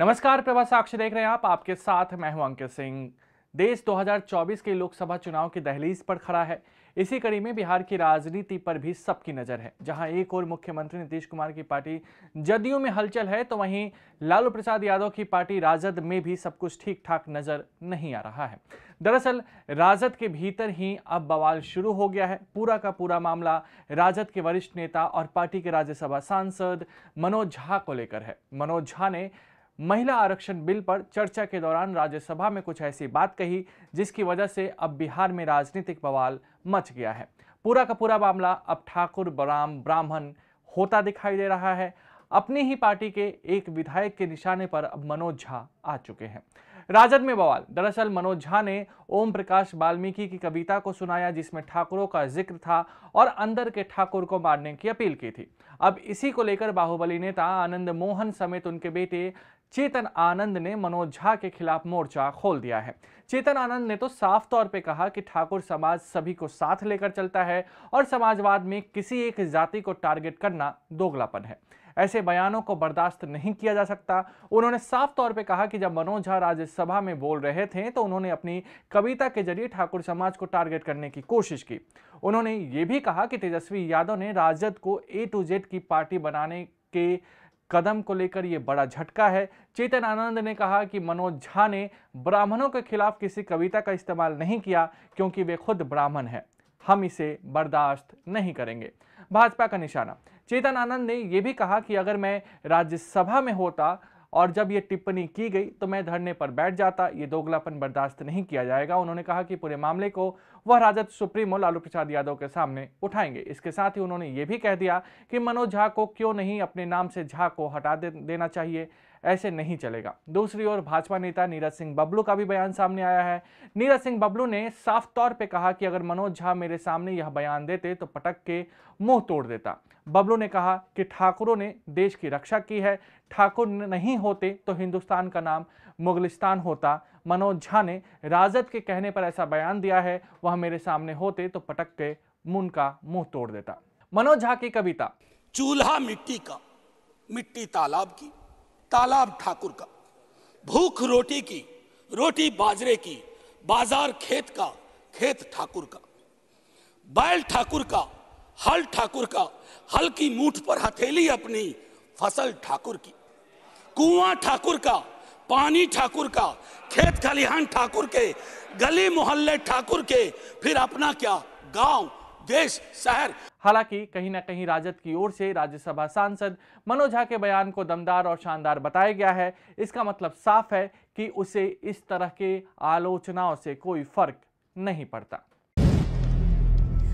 नमस्कार प्रभा साक्ष देख रहे हैं आप आपके साथ मैं हूं अंकित सिंह देश 2024 के लोकसभा चुनाव की दहलीज पर खड़ा है इसी कड़ी में बिहार की राजनीति पर भी सबकी नजर है जहां एक और मुख्यमंत्री नीतीश कुमार की पार्टी जदयू में हलचल है तो वहीं लालू प्रसाद यादव की पार्टी राजद में भी सब कुछ ठीक ठाक नजर नहीं आ रहा है दरअसल राजद के भीतर ही अब बवाल शुरू हो गया है पूरा का पूरा मामला राजद के वरिष्ठ नेता और पार्टी के राज्यसभा सांसद मनोज झा को लेकर है मनोज झा ने महिला आरक्षण बिल पर चर्चा के दौरान राज्यसभा में कुछ ऐसी बात कही जिसकी वजह से अब बिहार में राजनीतिक बवाल मच गया है पूरा का पूरा मामला अब ठाकुर बराम ब्राह्मण होता दिखाई दे रहा है अपनी ही पार्टी के एक विधायक के निशाने पर अब मनोज झा आ चुके हैं राजद में बवाल दरअसल मनोज झा ने ओम प्रकाश वाल्मीकि की कविता को सुनाया जिसमें ठाकुरों का जिक्र था और अंदर के ठाकुर को मारने की अपील की थी अब इसी को लेकर बाहुबली नेता आनंद मोहन समेत उनके बेटे चेतन आनंद ने मनोज झा के खिलाफ मोर्चा खोल दिया है चेतन आनंद ने तो साफ तौर पे कहा कि ठाकुर समाज सभी को साथ लेकर चलता है और समाजवाद में किसी एक जाति को टारगेट करना दोगलापन है ऐसे बयानों को बर्दाश्त नहीं किया जा सकता उन्होंने साफ तौर पर कहा कि जब मनोज झा राज्यसभा में बोल रहे थे तो उन्होंने अपनी कविता के जरिए ठाकुर समाज को टारगेट करने की कोशिश की उन्होंने ये भी कहा कि तेजस्वी यादव ने राजद को ए टू जेड की पार्टी बनाने के कदम को लेकर ये बड़ा झटका है चेतन आनंद ने कहा कि मनोज झा ने ब्राह्मणों के खिलाफ किसी कविता का इस्तेमाल नहीं किया क्योंकि वे खुद ब्राह्मण हैं हम इसे बर्दाश्त नहीं करेंगे भाजपा का निशाना चेतन आनंद ने यह भी कहा कि अगर मैं राज्यसभा में होता और जब यह टिप्पणी की गई तो मैं धरने पर बैठ जाता ये दोगलापन बर्दाश्त नहीं किया जाएगा उन्होंने कहा कि पूरे मामले को वह राजद सुप्रीमो लालू प्रसाद यादव के सामने उठाएंगे इसके साथ ही उन्होंने ये भी कह दिया कि मनोज झा को क्यों नहीं अपने नाम से झा को हटा दे, देना चाहिए ऐसे नहीं चलेगा दूसरी ओर भाजपा नेता नीरज सिंह बबलू का भी बयान सामने आया है नीरज सिंह बबलू ने साफ तौर पे कहा कि अगर मनोज झा मेरे सामने यह बयान देते तो पटक के मुंह तोड़ देता बबलू ने कहा कि ठाकुरों ने देश की रक्षा की है ठाकुर नहीं होते तो हिंदुस्तान का नाम मुगलिस्तान होता मनोज झा ने राजद के कहने पर ऐसा बयान दिया है वह मेरे सामने होते तो पटक के मुन का मुंह तोड़ देता मनोज झा की कविता चूल्हा मिट्टी का मिट्टी तालाब की तालाब ठाकुर का भूख रोटी की रोटी बाजरे की बाजार खेत का खेत ठाकुर का बैल ठाकुर का हल ठाकुर का हल की मूठ पर हथेली अपनी फसल ठाकुर की कुआं ठाकुर का पानी ठाकुर का खेत खलिहान ठाकुर के गली मोहल्ले ठाकुर के फिर अपना क्या गांव देश शहर हालांकि कहीं ना कहीं राजद की ओर से राज्यसभा सांसद मनोज झा के बयान को दमदार और शानदार बताया गया है इसका मतलब साफ है कि उसे इस तरह के आलोचनाओं से कोई फर्क नहीं पड़ता